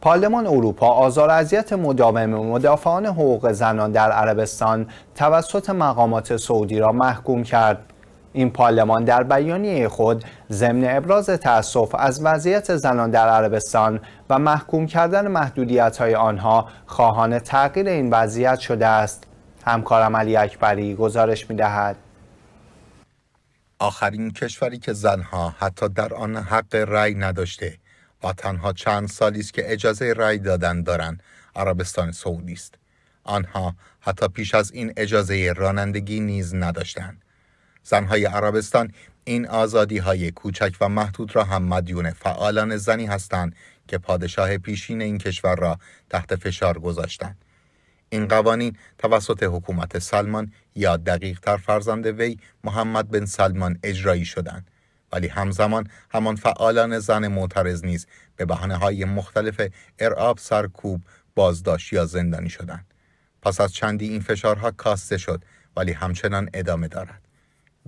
پارلمان اروپا آزار اذیت مداوم مدافعان حقوق زنان در عربستان توسط مقامات سعودی را محکوم کرد این پارلمان در بیانیه خود ضمن ابراز تأسف از وضعیت زنان در عربستان و محکوم کردن محدودیت های آنها خواهان تغییر این وضعیت شده است همکارم علی اکبری گزارش می آخرین کشوری که زنها حتی در آن حق رأی نداشته و تنها چند سالی است که اجازه رأی دادن دارند عربستان سعودی است آنها حتی پیش از این اجازه رانندگی نیز نداشتند زنهای عربستان این آزادی های کوچک و محدود را هم مدیون فعالان زنی هستند که پادشاه پیشین این کشور را تحت فشار گذاشتند این قوانین توسط حکومت سلمان یا دقیق تر فرزند وی محمد بن سلمان اجرایی شدند ولی همزمان همان فعالان زن معترض نیز به بحانه های مختلف ارعاب سرکوب بازداشت یا زندانی شدند پس از چندی این فشارها کاسته شد ولی همچنان ادامه دارد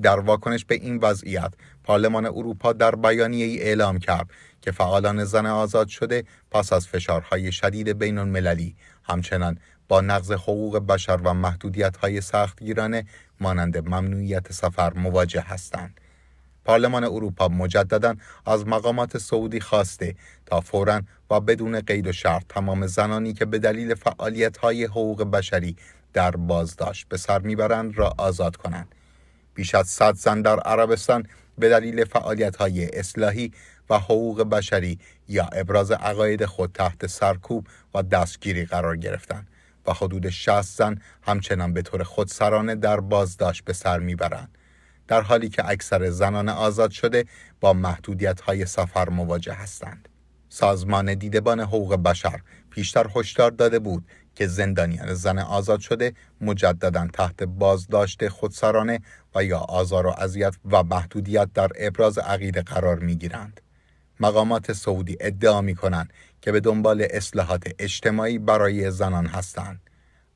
در واکنش به این وضعیت پارلمان اروپا در بیانیه ای اعلام کرد که فعالان زن آزاد شده پس از فشارهای شدید بین المللی همچنان با نقض حقوق بشر و محدودیت های سخت گیرانه مانند ممنوعیت سفر مواجه هستند. پارلمان اروپا مجددا از مقامات سعودی خواسته تا فورا و بدون قید و شرط تمام زنانی که به دلیل های حقوق بشری در بازداشت به سر میبرند را آزاد کنند بیش از 100 زن در عربستان به دلیل های اصلاحی و حقوق بشری یا ابراز عقاید خود تحت سرکوب و دستگیری قرار گرفتند و حدود 60 زن همچنان به طور خودسرانه در بازداشت به سر میبرند در حالی که اکثر زنان آزاد شده با محدودیت های سفر مواجه هستند. سازمان دیدبان حقوق بشر پیشتر هشدار داده بود که زندانیان زن آزاد شده مجددا تحت بازداشت خودسرانه و یا آزار و اذیت و محدودیت در ابراز عقیده قرار می گیرند. مقامات سعودی ادعا می کنند که به دنبال اصلاحات اجتماعی برای زنان هستند.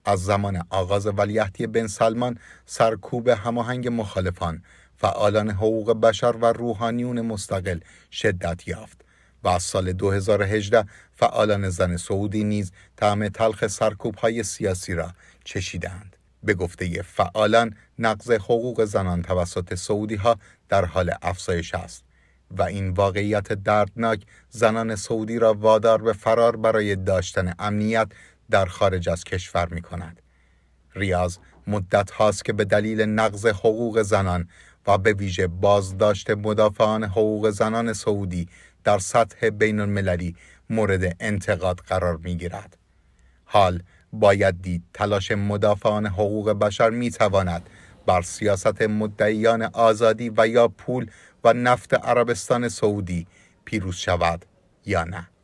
از زمان آغاز ولیعهدی بن سلمان سرکوب هماهنگ مخالفان فعالان حقوق بشر و روحانیون مستقل شدت یافت و از سال 2018 فعالان زن سعودی نیز طعم تلخ سرکوب های سیاسی را چشیدند. به گفته فعالان نقض حقوق زنان توسط سعودی ها در حال افزایش است و این واقعیت دردناک زنان سعودی را وادار به فرار برای داشتن امنیت در خارج از کشور می کند. ریاض مدت هاست که به دلیل نقض حقوق زنان و به ویژه بازداشت مدافعان حقوق زنان سعودی در سطح بین المللی مورد انتقاد قرار می گیرد. حال باید دید تلاش مدافعان حقوق بشر می تواند بر سیاست مدعیان آزادی و یا پول و نفت عربستان سعودی پیروز شود یا نه.